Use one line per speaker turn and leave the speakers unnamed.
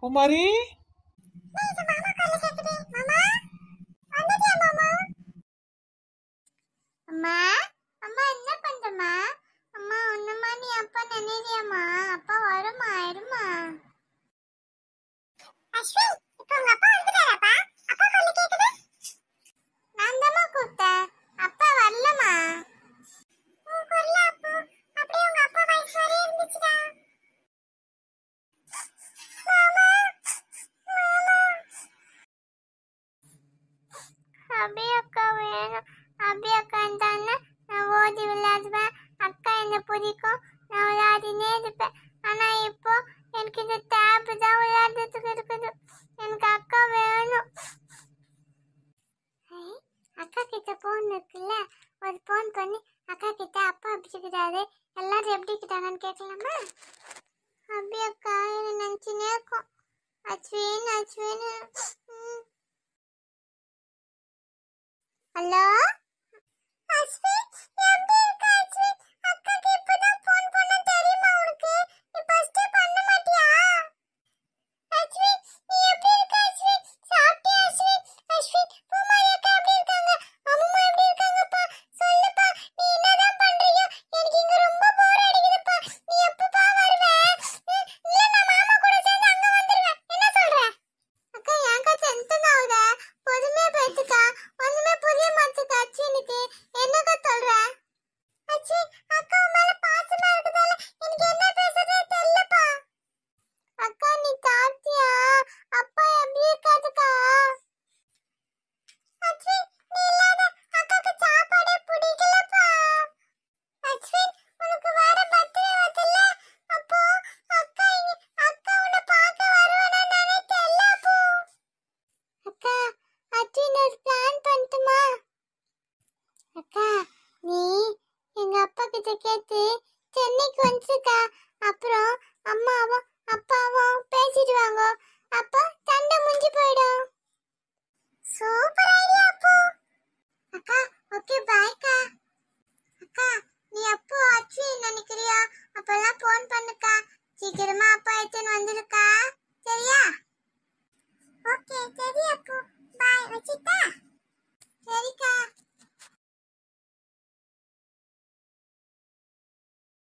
குமாரி அம்மா
அம்மா என்ன பண்றமா அம்மா உன்ன மாதிரி அப்பா நினைவியம்மா அப்பா வருமா இருமா அஸ்வின் அபி அக்கா வேணும் அபி அக்கா இருந்தான்னா நான் ஓடி விளையாடுவேன் அக்கா என்ன பிடிக்கும் நான் விளையாடினே இருப்பேன் ஆனால் இப்போ எனக்கு இந்த டேப் தான் விளையாடுறதுக்கு இருக்குது எனக்கு அக்கா வேணும் அக்கா கிட்ட ஃபோன் இருக்குல்ல ஒரு ஃபோன் பண்ணி அக்கா கிட்ட அப்பா அப்படி இருக்கிறாரு எல்லாரும் எப்படி இருக்கிறாங்கன்னு கேட்கலாமா அப்படி அக்கா என்ன நினச்சினே இருக்கும் அச்சுவேன்னு அச்சுவேன்னு பண்ணட்டுமா அக்கா நீ எங்க அப்பா கிட்ட கேட்டு சென்னைக்கு வந்துக்கா அப்புறம் அம்மாவும் அப்பாவும் பேசிடுவாங்க